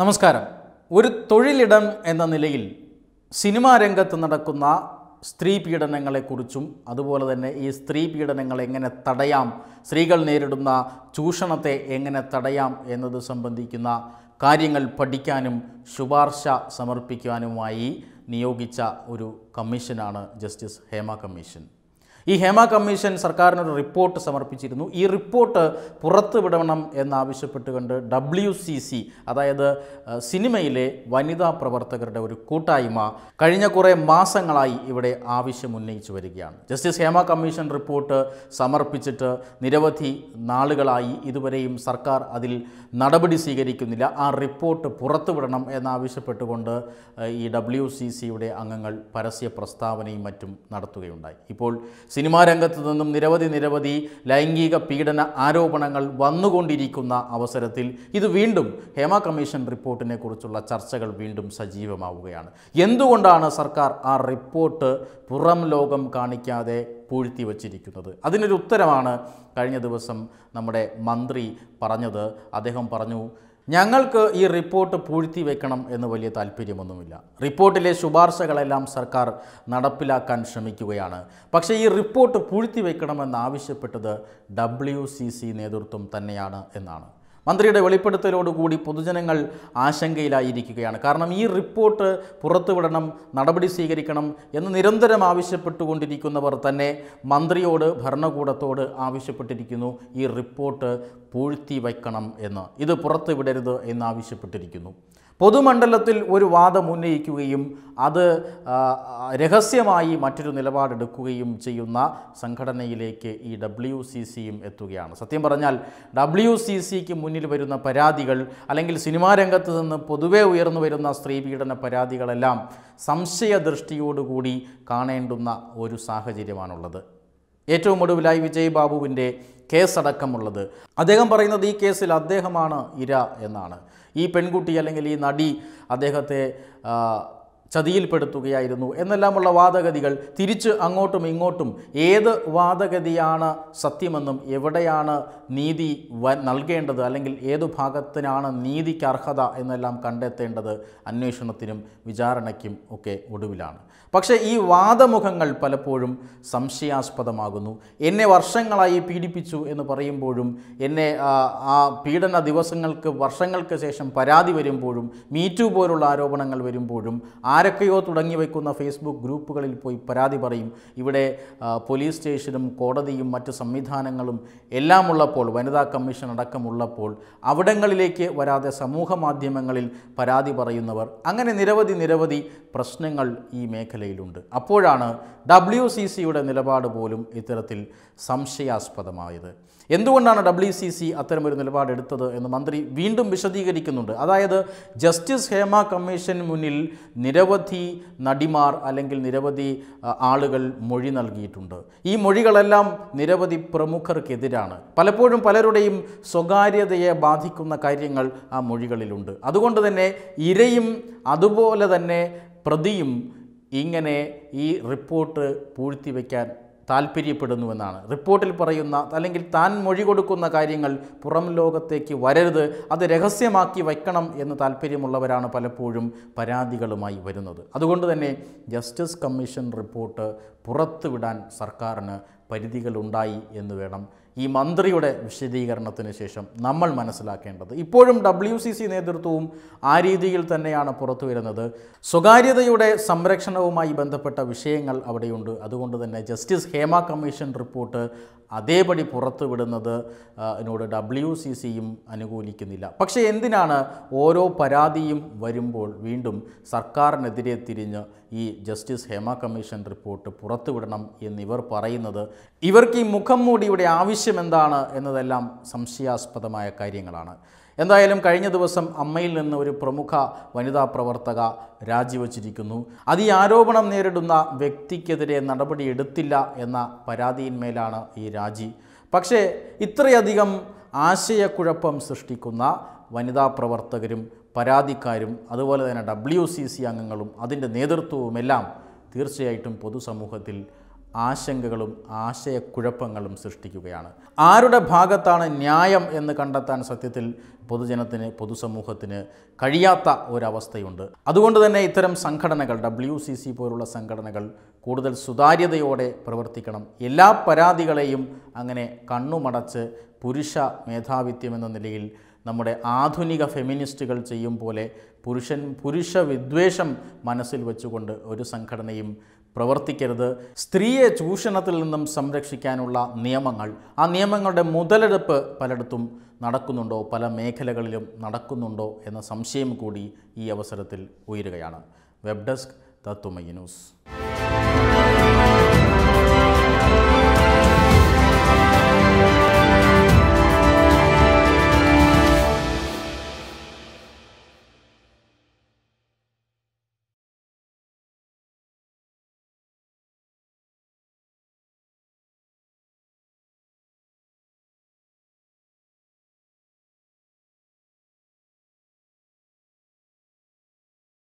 നമസ്കാരം ഒരു തൊഴിലിടം എന്ന നിലയിൽ സിനിമാ രംഗത്ത് നടക്കുന്ന സ്ത്രീ പീഡനങ്ങളെക്കുറിച്ചും അതുപോലെ തന്നെ ഈ സ്ത്രീ പീഡനങ്ങൾ എങ്ങനെ തടയാം സ്ത്രീകൾ നേരിടുന്ന ചൂഷണത്തെ എങ്ങനെ തടയാം എന്നത് സംബന്ധിക്കുന്ന കാര്യങ്ങൾ പഠിക്കാനും ശുപാർശ സമർപ്പിക്കാനുമായി നിയോഗിച്ച ഒരു കമ്മീഷനാണ് ജസ്റ്റിസ് ഹേമ കമ്മീഷൻ ഈ ഹേമ കമ്മീഷൻ സർക്കാരിന് ഒരു റിപ്പോർട്ട് സമർപ്പിച്ചിരുന്നു ഈ റിപ്പോർട്ട് പുറത്തുവിടണം എന്നാവശ്യപ്പെട്ടുകൊണ്ട് ഡബ്ല്യു സി സി അതായത് സിനിമയിലെ വനിതാ പ്രവർത്തകരുടെ ഒരു കൂട്ടായ്മ കഴിഞ്ഞ കുറേ മാസങ്ങളായി ഇവിടെ ആവശ്യം ഉന്നയിച്ചു വരികയാണ് ജസ്റ്റിസ് ഹേമ കമ്മീഷൻ റിപ്പോർട്ട് സമർപ്പിച്ചിട്ട് നിരവധി നാളുകളായി ഇതുവരെയും സർക്കാർ അതിൽ നടപടി സ്വീകരിക്കുന്നില്ല ആ റിപ്പോർട്ട് പുറത്തുവിടണം എന്നാവശ്യപ്പെട്ടുകൊണ്ട് ഈ ഡബ്ല്യു സി സിയുടെ അംഗങ്ങൾ പരസ്യ പ്രസ്താവനയും മറ്റും നടത്തുകയുണ്ടായി ഇപ്പോൾ സിനിമാ രംഗത്ത് നിന്നും നിരവധി നിരവധി ലൈംഗിക പീഡന ആരോപണങ്ങൾ വന്നുകൊണ്ടിരിക്കുന്ന അവസരത്തിൽ ഇത് വീണ്ടും ഹേമ കമ്മീഷൻ റിപ്പോർട്ടിനെ കുറിച്ചുള്ള ചർച്ചകൾ വീണ്ടും സജീവമാവുകയാണ് എന്തുകൊണ്ടാണ് സർക്കാർ ആ റിപ്പോർട്ട് പുറം ലോകം കാണിക്കാതെ പൂഴ്ത്തി വച്ചിരിക്കുന്നത് അതിനൊരു ഉത്തരമാണ് കഴിഞ്ഞ ദിവസം നമ്മുടെ മന്ത്രി പറഞ്ഞത് അദ്ദേഹം പറഞ്ഞു ഞങ്ങൾക്ക് ഈ റിപ്പോർട്ട് പൂഴ്ത്തി വെക്കണം എന്ന് വലിയ താല്പര്യമൊന്നുമില്ല റിപ്പോർട്ടിലെ ശുപാർശകളെല്ലാം സർക്കാർ നടപ്പിലാക്കാൻ ശ്രമിക്കുകയാണ് പക്ഷേ ഈ റിപ്പോർട്ട് പൂഴ്ത്തി വെക്കണമെന്ന് ആവശ്യപ്പെട്ടത് ഡബ്ല്യു നേതൃത്വം തന്നെയാണ് എന്നാണ് മന്ത്രിയുടെ വെളിപ്പെടുത്തലോടുകൂടി പൊതുജനങ്ങൾ ആശങ്കയിലായിരിക്കുകയാണ് കാരണം ഈ റിപ്പോർട്ട് പുറത്തുവിടണം നടപടി സ്വീകരിക്കണം എന്ന് നിരന്തരം ആവശ്യപ്പെട്ടുകൊണ്ടിരിക്കുന്നവർ തന്നെ മന്ത്രിയോട് ഭരണകൂടത്തോട് ആവശ്യപ്പെട്ടിരിക്കുന്നു ഈ റിപ്പോർട്ട് പൂഴ്ത്തി വയ്ക്കണം എന്ന് ഇത് പുറത്തുവിടരുത് എന്നാവശ്യപ്പെട്ടിരിക്കുന്നു പൊതുമണ്ഡലത്തിൽ ഒരു വാദം ഉന്നയിക്കുകയും അത് രഹസ്യമായി മറ്റൊരു നിലപാടെടുക്കുകയും ചെയ്യുന്ന സംഘടനയിലേക്ക് ഈ ഡബ്ല്യു സി സിയും എത്തുകയാണ് സത്യം പറഞ്ഞാൽ ഡബ്ല്യു സി സിക്ക് മുന്നിൽ വരുന്ന പരാതികൾ അല്ലെങ്കിൽ സിനിമാ രംഗത്ത് നിന്ന് പൊതുവെ ഉയർന്നു വരുന്ന സ്ത്രീ പീഡന പരാതികളെല്ലാം സംശയദൃഷ്ടിയോടുകൂടി കാണേണ്ടുന്ന ഒരു സാഹചര്യമാണുള്ളത് ഏറ്റവും ഒടുവിലായി വിജയ് ബാബുവിൻ്റെ കേസടക്കമുള്ളത് അദ്ദേഹം പറയുന്നത് ഈ കേസിൽ അദ്ദേഹമാണ് ഇര എന്നാണ് ഈ പെൺകുട്ടി അല്ലെങ്കിൽ ഈ നടി അദ്ദേഹത്തെ ചതിയിൽപ്പെടുത്തുകയായിരുന്നു എന്നെല്ലാമുള്ള വാദഗതികൾ തിരിച്ച് അങ്ങോട്ടും ഇങ്ങോട്ടും ഏത് വാദഗതിയാണ് സത്യമെന്നും എവിടെയാണ് നീതി നൽകേണ്ടത് അല്ലെങ്കിൽ ഏതു ഭാഗത്തിനാണ് നീതിക്ക് അർഹത എന്നെല്ലാം കണ്ടെത്തേണ്ടത് അന്വേഷണത്തിനും വിചാരണയ്ക്കും ഒക്കെ ഒടുവിലാണ് പക്ഷേ ഈ വാദമുഖങ്ങൾ പലപ്പോഴും സംശയാസ്പദമാകുന്നു എന്നെ വർഷങ്ങളായി പീഡിപ്പിച്ചു എന്ന് പറയുമ്പോഴും എന്നെ ആ പീഡന ദിവസങ്ങൾക്ക് വർഷങ്ങൾക്ക് ശേഷം പരാതി വരുമ്പോഴും മീറ്റു പോലുള്ള ആരോപണങ്ങൾ വരുമ്പോഴും ആ ആരൊക്കെയോ തുടങ്ങി വയ്ക്കുന്ന ഫേസ്ബുക്ക് ഗ്രൂപ്പുകളിൽ പോയി പരാതി പറയും ഇവിടെ പോലീസ് സ്റ്റേഷനും കോടതിയും മറ്റു സംവിധാനങ്ങളും എല്ലാം ഉള്ളപ്പോൾ വനിതാ കമ്മീഷൻ അടക്കമുള്ളപ്പോൾ അവിടങ്ങളിലേക്ക് വരാതെ സമൂഹ മാധ്യമങ്ങളിൽ പരാതി പറയുന്നവർ അങ്ങനെ നിരവധി നിരവധി പ്രശ്നങ്ങൾ ഈ മേഖലയിലുണ്ട് അപ്പോഴാണ് ഡബ്ല്യു സി സിയുടെ നിലപാട് പോലും ഇത്തരത്തിൽ സംശയാസ്പദമായത് എന്തുകൊണ്ടാണ് ഡബ്ല്യു സി സി അത്തരമൊരു നിലപാടെടുത്തത് എന്ന് മന്ത്രി വീണ്ടും വിശദീകരിക്കുന്നുണ്ട് അതായത് ജസ്റ്റിസ് ഹേമ കമ്മീഷന് മുന്നിൽ നിരവധി നിരവധി നടിമാർ അല്ലെങ്കിൽ നിരവധി ആളുകൾ മൊഴി നൽകിയിട്ടുണ്ട് ഈ മൊഴികളെല്ലാം നിരവധി പ്രമുഖർക്കെതിരാണ് പലപ്പോഴും പലരുടെയും സ്വകാര്യതയെ ബാധിക്കുന്ന കാര്യങ്ങൾ ആ മൊഴികളിലുണ്ട് അതുകൊണ്ട് തന്നെ ഇരയും അതുപോലെ തന്നെ പ്രതിയും ഇങ്ങനെ ഈ റിപ്പോർട്ട് പൂഴ്ത്തിവെക്കാൻ താല്പര്യപ്പെടുന്നുവെന്നാണ് റിപ്പോർട്ടിൽ പറയുന്ന അല്ലെങ്കിൽ താൻ മൊഴി കൊടുക്കുന്ന കാര്യങ്ങൾ പുറം ലോകത്തേക്ക് വരരുത് അത് രഹസ്യമാക്കി വയ്ക്കണം എന്ന് താല്പര്യമുള്ളവരാണ് പലപ്പോഴും പരാതികളുമായി വരുന്നത് അതുകൊണ്ട് തന്നെ ജസ്റ്റിസ് കമ്മീഷൻ റിപ്പോർട്ട് പുറത്തുവിടാൻ സർക്കാരിന് പരിധികളുണ്ടായി എന്ന് വേണം ഈ മന്ത്രിയുടെ വിശദീകരണത്തിന് ശേഷം നമ്മൾ മനസ്സിലാക്കേണ്ടത് ഇപ്പോഴും ഡബ്ല്യു സി സി നേതൃത്വവും ആ രീതിയിൽ തന്നെയാണ് പുറത്തു വരുന്നത് സ്വകാര്യതയുടെ സംരക്ഷണവുമായി ബന്ധപ്പെട്ട വിഷയങ്ങൾ അവിടെയുണ്ട് അതുകൊണ്ട് തന്നെ ജസ്റ്റിസ് ഹേമ കമ്മീഷൻ റിപ്പോർട്ട് അതേപടി പുറത്തുവിടുന്നത് എന്നോട് ഡബ്ല്യു സി സിയും അനുകൂലിക്കുന്നില്ല പക്ഷേ എന്തിനാണ് ഓരോ പരാതിയും വരുമ്പോൾ വീണ്ടും സർക്കാരിനെതിരെ തിരിഞ്ഞ് ഈ ജസ്റ്റിസ് ഹേമ കമ്മീഷൻ റിപ്പോർട്ട് പുറത്തുവിടണം എന്നിവർ പറയുന്നത് ഇവർക്ക് ഈ മുഖം മൂടിയുടെ ആവശ്യം എന്താണ് എന്നതെല്ലാം സംശയാസ്പദമായ കാര്യങ്ങളാണ് എന്തായാലും കഴിഞ്ഞ ദിവസം അമ്മയിൽ നിന്ന് ഒരു പ്രമുഖ വനിതാ പ്രവർത്തക രാജിവച്ചിരിക്കുന്നു അത് ഈ ആരോപണം നേരിടുന്ന വ്യക്തിക്കെതിരെ നടപടിയെടുത്തില്ല എന്ന പരാതിയിന്മേലാണ് ഈ രാജി പക്ഷേ ഇത്രയധികം ആശയക്കുഴപ്പം സൃഷ്ടിക്കുന്ന വനിതാ പ്രവർത്തകരും പരാതിക്കാരും അതുപോലെ തന്നെ ഡബ്ല്യു സി സി അംഗങ്ങളും അതിൻ്റെ നേതൃത്വവുമെല്ലാം തീർച്ചയായിട്ടും പൊതുസമൂഹത്തിൽ ആശങ്കകളും ആശയക്കുഴപ്പങ്ങളും സൃഷ്ടിക്കുകയാണ് ആരുടെ ഭാഗത്താണ് ന്യായം എന്ന് കണ്ടെത്താൻ സത്യത്തിൽ പൊതുജനത്തിന് പൊതുസമൂഹത്തിന് കഴിയാത്ത ഒരവസ്ഥയുണ്ട് അതുകൊണ്ട് തന്നെ ഇത്തരം സംഘടനകൾ ഡബ്ല്യു സി സി പോലുള്ള സംഘടനകൾ കൂടുതൽ സുതാര്യതയോടെ പ്രവർത്തിക്കണം എല്ലാ പരാതികളെയും അങ്ങനെ കണ്ണുമടച്ച് പുരുഷ മേധാവിത്യം എന്ന നിലയിൽ നമ്മുടെ ആധുനിക ഫെമിനിസ്റ്റുകൾ ചെയ്യും പോലെ പുരുഷൻ പുരുഷ വിദ്വേഷം മനസ്സിൽ വെച്ചുകൊണ്ട് ഒരു സംഘടനയും പ്രവർത്തിക്കരുത് സ്ത്രീയെ ചൂഷണത്തിൽ നിന്നും സംരക്ഷിക്കാനുള്ള നിയമങ്ങൾ ആ നിയമങ്ങളുടെ മുതലെടുപ്പ് പലയിടത്തും നടക്കുന്നുണ്ടോ പല മേഖലകളിലും നടക്കുന്നുണ്ടോ എന്ന സംശയം കൂടി ഈ അവസരത്തിൽ ഉയരുകയാണ് വെബ് ഡെസ്ക് തത്തുമയി ന്യൂസ്